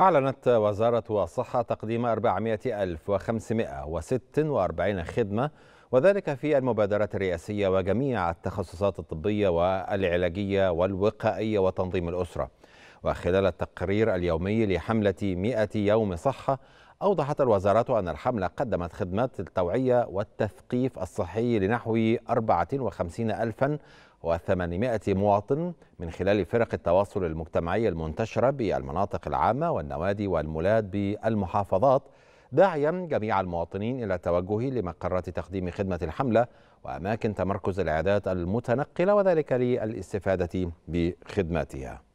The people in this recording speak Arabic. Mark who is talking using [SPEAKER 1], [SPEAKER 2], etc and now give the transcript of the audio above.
[SPEAKER 1] أعلنت وزارة الصحة تقديم 400546 خدمة وذلك في المبادرات الرئاسية وجميع التخصصات الطبية والعلاجية والوقائية وتنظيم الأسرة وخلال التقرير اليومي لحملة 100 يوم صحة أوضحت الوزارة أن الحملة قدمت خدمات التوعية والتثقيف الصحي لنحو 54 ألفا و800 مواطن من خلال فرق التواصل المجتمعي المنتشرة بالمناطق العامة والنوادي والمولات بالمحافظات داعيا جميع المواطنين إلى التوجه لمقرات تقديم خدمة الحملة وأماكن تمركز العيادات المتنقلة وذلك للاستفادة بخدماتها